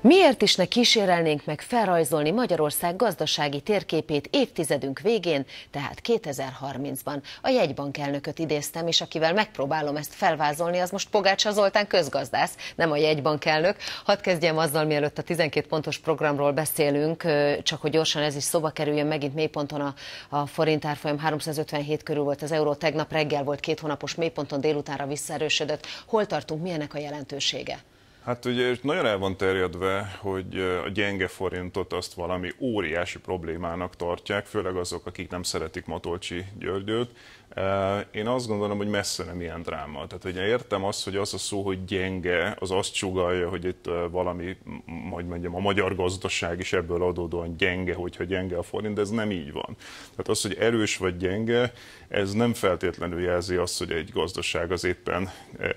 Miért is ne kísérelnénk meg felrajzolni Magyarország gazdasági térképét évtizedünk végén, tehát 2030-ban? A jegybank elnököt idéztem, és akivel megpróbálom ezt felvázolni, az most Pogácsa Zoltán közgazdász, nem a jegybank elnök. Hadd kezdjem azzal, mielőtt a 12 pontos programról beszélünk, csak hogy gyorsan ez is szoba kerüljön, megint mélyponton a, a forint árfolyam 357 körül volt az euró, tegnap reggel volt két hónapos mélyponton, délutánra visszaerősödött. Hol tartunk, milyenek a jelentősége? Hát ugye nagyon el van terjedve, hogy a gyenge forintot azt valami óriási problémának tartják, főleg azok, akik nem szeretik Matolcsi Györgyöt, én azt gondolom, hogy messze nem ilyen dráma. Tehát hogy értem azt, hogy az a szó, hogy gyenge, az azt csugalja, hogy itt valami, hogy mondjam, a magyar gazdaság is ebből adódóan gyenge, hogyha gyenge a forint, de ez nem így van. Tehát az, hogy erős vagy gyenge, ez nem feltétlenül jelzi azt, hogy egy gazdaság az éppen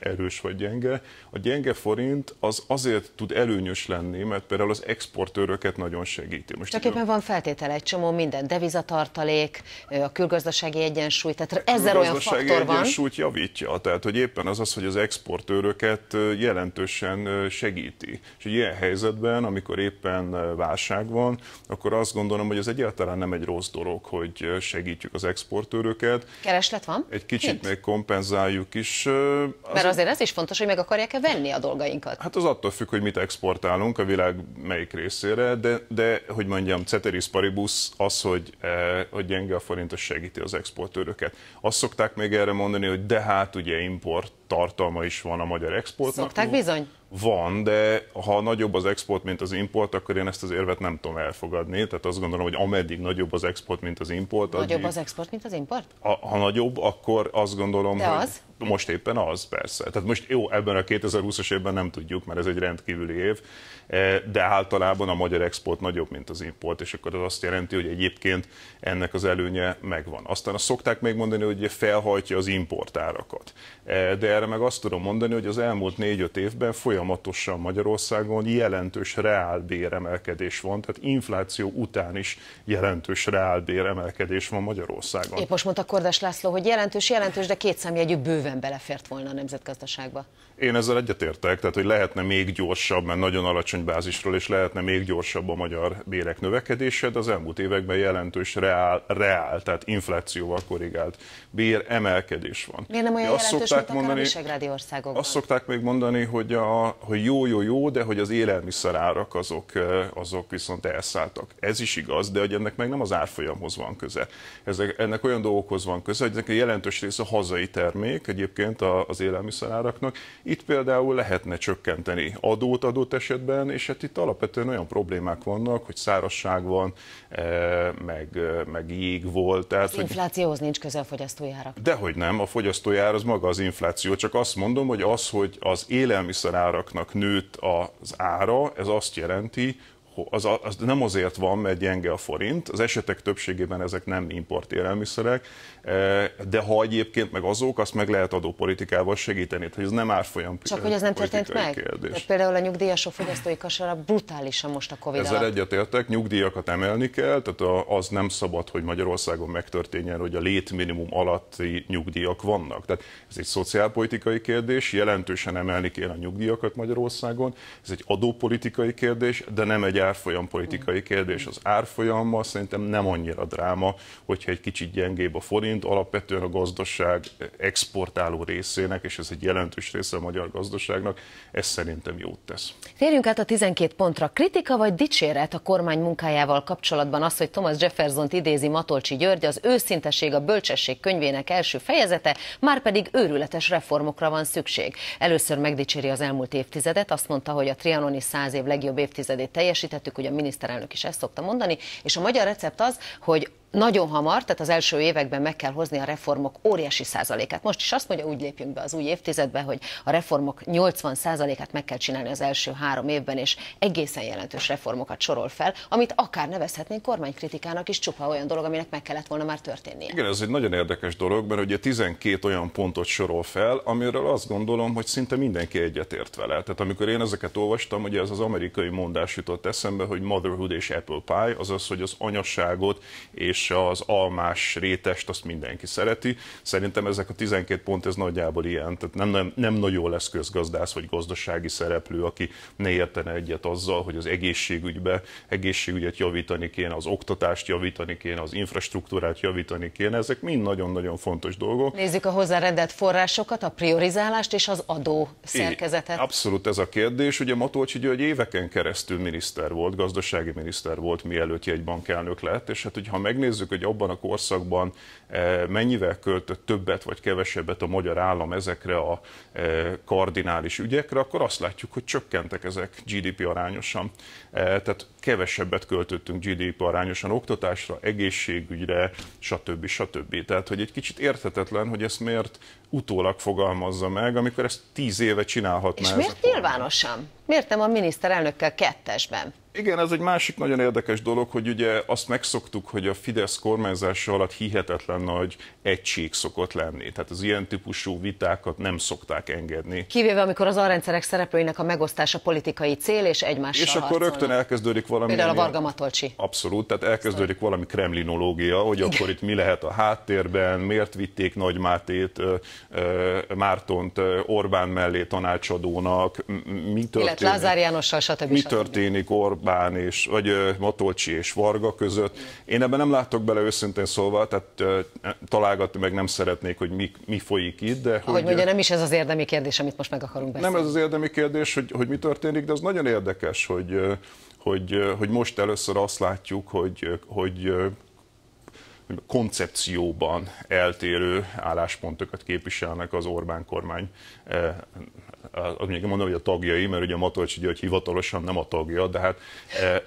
erős vagy gyenge. A gyenge forint az azért tud előnyös lenni, mert például az exportőröket nagyon segíti. Most Csak éppen van feltétele egy csomó minden, devizatartalék, a külgazdasági egyensúly, tehát ezer olyan faktor van. A javítja, tehát hogy éppen az az, hogy az exportőröket jelentősen segíti. És egy ilyen helyzetben, amikor éppen válság van, akkor azt gondolom, hogy ez egyáltalán nem egy rossz dolog, hogy segítjük az exportőröket. Kereslet van? Egy kicsit Hint? még kompenzáljuk is. Az... Mert azért ez is fontos, hogy meg akarják-e venni a dolgainkat. Hát az attól függ, hogy mit exportálunk a világ melyik részére, de, de hogy mondjam, ceteris paribus az, hogy, eh, hogy gyenge a forint, az segíti az exportőröket. Azt szokták még erre mondani, hogy de hát ugye import tartalma is van a magyar exportnak. Szokták bizony van, de ha nagyobb az export, mint az import, akkor én ezt az érvet nem tudom elfogadni. Tehát azt gondolom, hogy ameddig nagyobb az export, mint az import. Nagyobb addig... az export, mint az import? A, ha nagyobb, akkor azt gondolom, de hogy... az? Most éppen az, persze. Tehát most jó, ebben a 2020-as évben nem tudjuk, mert ez egy rendkívüli év, eh, de általában a magyar export nagyobb, mint az import, és akkor az azt jelenti, hogy egyébként ennek az előnye megvan. Aztán azt szokták még mondani, hogy felhajtja az importárakat. Eh, de erre meg azt tudom mondani, hogy az elmúlt 4-5 évben folyamatosan folyamatosan Magyarországon jelentős reálbéremelkedés van, tehát infláció után is jelentős reálbéremelkedés van Magyarországon. Épp most mondta Kordás László, hogy jelentős, jelentős, de két számjegyű bőven belefért volna a nemzetgazdaságba. Én ezzel egyetértek, tehát hogy lehetne még gyorsabb, mert nagyon alacsony bázisról, és lehetne még gyorsabb a magyar bérek növekedése, de az elmúlt években jelentős reál, reál tehát inflációval korrigált bér emelkedés van. Miért nem olyan de jelentős, mint a mondani, országokban? Azt szokták még mondani, hogy a hogy jó, jó, jó, de hogy az élelmiszerárak azok, azok viszont elszálltak. Ez is igaz, de hogy ennek meg nem az árfolyamhoz van köze. Ezek, ennek olyan dolgokhoz van köze, hogy ezek a jelentős része hazai termék egyébként az élelmiszeráraknak. Itt például lehetne csökkenteni adót adott esetben, és hát itt alapvetően olyan problémák vannak, hogy szárazság van, e, meg, meg jég volt. Tehát, az hogy... inflációhoz nincs köze a fogyasztójára. Dehogy nem, a ár az maga az infláció, csak azt mondom, hogy az, hogy az élelmiszerárak gyáraknak nőtt az ára, ez azt jelenti, az, az nem azért van, mert gyenge a forint, az esetek többségében ezek nem import élelmiszerek, e, de ha egyébként meg azok, azt meg lehet adópolitikával segíteni, hogy ez nem árfolyam Csak hogy ez nem történt meg? Kérdés. Például a nyugdíjasok fogyasztói kasára brutálisan most a Covid Ezzel alatt. egyetértek, nyugdíjakat emelni kell, tehát az nem szabad, hogy Magyarországon megtörténjen, hogy a létminimum alatti nyugdíjak vannak. Tehát ez egy szociálpolitikai kérdés, jelentősen emelni kell a nyugdíjakat Magyarországon, ez egy adópolitikai kérdés, de nem egy árfolyam politikai kérdés. Az árfolyammal szerintem nem annyira dráma, hogyha egy kicsit gyengébb a forint, alapvetően a gazdaság exportáló részének, és ez egy jelentős része a magyar gazdaságnak, ez szerintem jót tesz. Térjünk át a 12 pontra. Kritika vagy dicséret a kormány munkájával kapcsolatban az, hogy Thomas Jefferson-t idézi Matolcsi György, az őszintesség a bölcsesség könyvének első fejezete, már pedig őrületes reformokra van szükség. Először megdicséri az elmúlt évtizedet, azt mondta, hogy a trianoni száz év legjobb évtizedét teljesített, említettük, hogy a miniszterelnök is ezt szokta mondani, és a magyar recept az, hogy nagyon hamar, tehát az első években meg kell hozni a reformok óriási százalékát. Most is azt mondja, úgy lépjünk be az új évtizedbe, hogy a reformok 80 százalékát meg kell csinálni az első három évben, és egészen jelentős reformokat sorol fel, amit akár nevezhetnénk kormánykritikának is csupa olyan dolog, aminek meg kellett volna már történnie. Igen, ez egy nagyon érdekes dolog, mert ugye 12 olyan pontot sorol fel, amiről azt gondolom, hogy szinte mindenki egyetért vele. Tehát amikor én ezeket olvastam, ugye ez az amerikai mondás jutott eszembe, hogy motherhood és apple pie, azaz, hogy az anyasságot és az almás rétest azt mindenki szereti. Szerintem ezek a 12 pont ez nagyjából ilyen, tehát nem, nem, nem nagyon lesz közgazdász vagy gazdasági szereplő, aki ne értene egyet azzal, hogy az egészségügybe egészségügyet javítani kéne, az oktatást javítani kéne, az infrastruktúrát javítani kéne, ezek mind nagyon-nagyon fontos dolgok. Nézzük a hozzáredett forrásokat, a priorizálást és az adó szerkezetet. É, abszolút ez a kérdés. Ugye Matolcsi György éveken keresztül miniszter volt, gazdasági miniszter volt, mielőtt egy bankelnök lett, és hát, hogy ha megnézzük, megnézzük, hogy abban a korszakban eh, mennyivel költött többet vagy kevesebbet a magyar állam ezekre a eh, kardinális ügyekre, akkor azt látjuk, hogy csökkentek ezek GDP arányosan. Eh, tehát kevesebbet költöttünk GDP arányosan oktatásra, egészségügyre, stb. stb. Tehát, hogy egy kicsit érthetetlen, hogy ezt miért utólag fogalmazza meg, amikor ezt tíz éve csinálhatná. És miért nyilvánosan? Miért nem a miniszterelnökkel kettesben? Igen, ez egy másik nagyon érdekes dolog, hogy ugye azt megszoktuk, hogy a Fidesz kormányzása alatt hihetetlen nagy egység szokott lenni. Tehát az ilyen típusú vitákat nem szokták engedni. Kivéve, amikor az arrendszerek szereplőinek a megosztása politikai cél és egymással És harcolnak. akkor rögtön elkezdődik valami... Például a Varga Matolcsi. Abszolút, tehát elkezdődik valami kremlinológia, hogy Igen. akkor itt mi lehet a háttérben, miért vitték Nagy Mátét, Mártont Orbán mellé tanácsadónak, mi történik... Lázár Jánossal, stb. Mi történik Orbán Orbán és, vagy Matolcsi és Varga között. Én ebben nem látok bele őszintén szólva, tehát találgatni meg nem szeretnék, hogy mi, mi folyik itt. De hogy, hogy mondja, nem is ez az érdemi kérdés, amit most meg akarunk beszélni. Nem ez az érdemi kérdés, hogy, hogy mi történik, de az nagyon érdekes, hogy hogy, hogy most először azt látjuk, hogy, hogy koncepcióban eltérő álláspontokat képviselnek az Orbán kormány, eh, eh, az még mondom, hogy a tagjai, mert ugye a Matolcsi György hivatalosan nem a tagja, de hát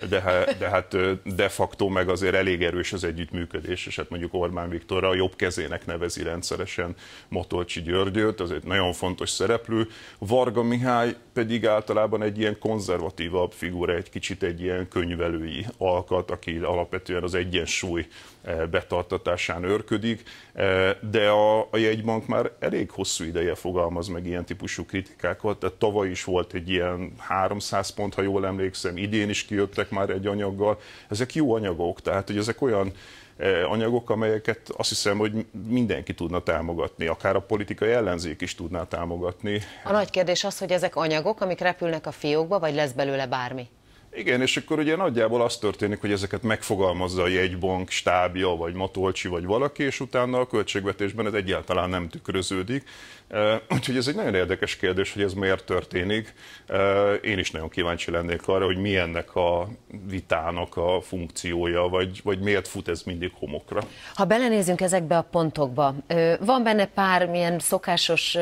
de, eh, de, hát, hát de facto meg azért elég erős az együttműködés, és hát mondjuk Orbán Viktor a jobb kezének nevezi rendszeresen Matolcsi Györgyöt, az egy nagyon fontos szereplő. Varga Mihály pedig általában egy ilyen konzervatívabb figura, egy kicsit egy ilyen könyvelői alkat, aki alapvetően az egyensúly bet tartatásán őrködik, e, de a, a jegybank már elég hosszú ideje fogalmaz meg ilyen típusú kritikákat, tehát tavaly is volt egy ilyen 300 pont, ha jól emlékszem, idén is kijöttek már egy anyaggal. Ezek jó anyagok, tehát hogy ezek olyan e, anyagok, amelyeket azt hiszem, hogy mindenki tudna támogatni, akár a politikai ellenzék is tudná támogatni. A nagy kérdés az, hogy ezek anyagok, amik repülnek a fiókba, vagy lesz belőle bármi? Igen, és akkor ugye nagyjából az történik, hogy ezeket megfogalmazza a jegybank stábja, vagy Matolcsi, vagy valaki, és utána a költségvetésben ez egyáltalán nem tükröződik. E, úgyhogy ez egy nagyon érdekes kérdés, hogy ez miért történik. E, én is nagyon kíváncsi lennék arra, hogy mi ennek a vitának a funkciója, vagy, vagy miért fut ez mindig homokra. Ha belenézünk ezekbe a pontokba, van benne pár milyen szokásos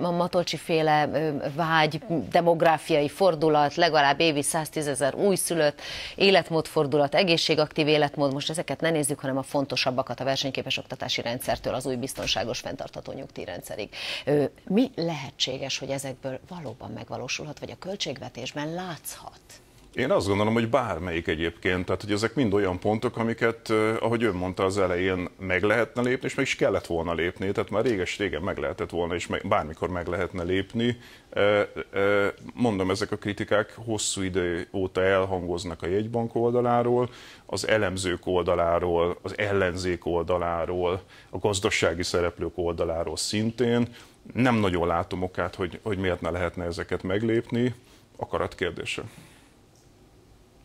Matolcsi féle vágy, demográfiai fordulat, legalább évi 110 ezer ezer újszülött, életmódfordulat, egészségaktív életmód, most ezeket ne nézzük, hanem a fontosabbakat a versenyképes oktatási rendszertől az új biztonságos fenntartható nyugdíjrendszerig. Mi lehetséges, hogy ezekből valóban megvalósulhat, vagy a költségvetésben látszhat? Én azt gondolom, hogy bármelyik egyébként, tehát hogy ezek mind olyan pontok, amiket, ahogy ön mondta az elején, meg lehetne lépni, és meg is kellett volna lépni, tehát már réges-régen meg lehetett volna, és meg, bármikor meg lehetne lépni. Mondom, ezek a kritikák hosszú idő óta elhangoznak a jegybank oldaláról, az elemzők oldaláról, az ellenzék oldaláról, a gazdasági szereplők oldaláról szintén. Nem nagyon látom okát, hogy, hogy miért ne lehetne ezeket meglépni, akarat kérdése.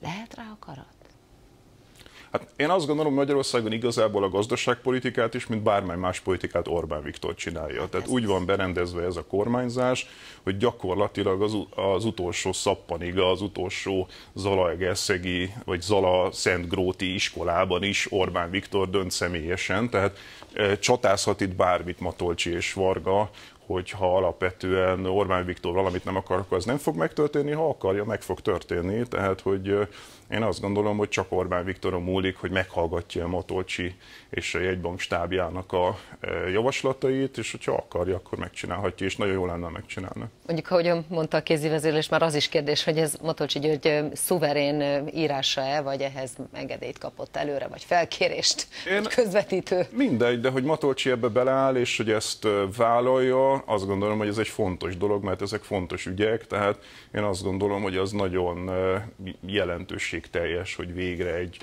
Lehet rá akarat? Hát én azt gondolom, Magyarországon igazából a gazdaságpolitikát is, mint bármely más politikát Orbán Viktor csinálja. Tehát úgy van berendezve ez a kormányzás, hogy gyakorlatilag az, az utolsó szappanig, az utolsó Zalaegerszegi vagy Zala-Szentgróti iskolában is Orbán Viktor dönt személyesen. Tehát eh, csatázhat itt bármit Matolcsi és Varga hogyha alapvetően Orbán Viktor valamit nem akar, akkor az nem fog megtörténni, ha akarja, meg fog történni. Tehát, hogy én azt gondolom, hogy csak Orbán Viktoron múlik, hogy meghallgatja a Matolcsi és a jegybank stábjának a e, javaslatait, és hogyha akarja, akkor megcsinálhatja, és nagyon jól lenne megcsinálni. Mondjuk, ahogy mondta a kézivezérlés, már az is kérdés, hogy ez Matolcsi György szuverén írása-e, vagy ehhez engedélyt kapott előre, vagy felkérést, Én vagy közvetítő? Mindegy, de hogy Matolcsi ebbe beleáll, és hogy ezt vállalja, azt gondolom, hogy ez egy fontos dolog, mert ezek fontos ügyek, tehát én azt gondolom, hogy az nagyon jelentőség teljes, hogy végre egy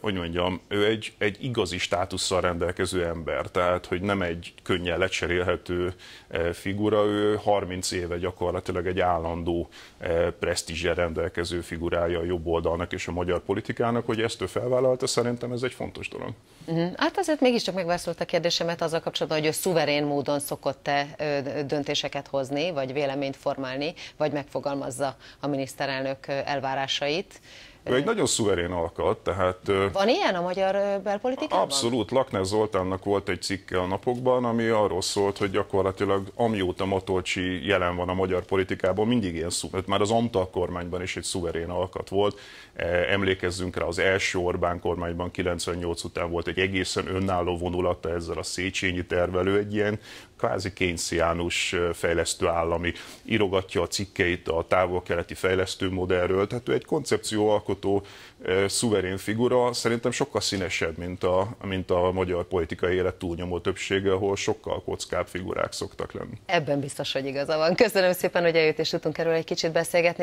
hogy mondjam, ő egy, egy igazi státusszal rendelkező ember, tehát hogy nem egy könnyen lecserélhető figura, ő 30 éve gyakorlatilag egy állandó presztízse rendelkező figurája a jobb oldalnak és a magyar politikának, hogy ezt ő felvállalta, szerintem ez egy fontos dolog. Uh-huh. Hát azért mégiscsak megválaszolt a kérdésemet azzal kapcsolatban, hogy ő szuverén módon szokott-e döntéseket hozni, vagy véleményt formálni, vagy megfogalmazza a miniszterelnök elvárásait. Ő egy nagyon szuverén alkat, tehát... Van ilyen a magyar belpolitikában? Abszolút. Lakner Zoltánnak volt egy cikke a napokban, ami arról szólt, hogy gyakorlatilag amióta Matolcsi jelen van a magyar politikában, mindig ilyen szuverén, hát már az Antal kormányban is egy szuverén alkat volt. E, emlékezzünk rá, az első Orbán kormányban 98 után volt egy egészen önálló vonulata ezzel a Széchenyi tervelő, egy ilyen kvázi kénciánus fejlesztő állami írogatja a cikkeit a távol-keleti fejlesztő modellről, tehát ő egy koncepcióalkotó alkotó szuverén figura szerintem sokkal színesebb, mint a, mint a magyar politikai élet túlnyomó többsége, ahol sokkal kockább figurák szoktak lenni. Ebben biztos, hogy igaza van. Köszönöm szépen, hogy eljött és tudtunk erről egy kicsit beszélgetni.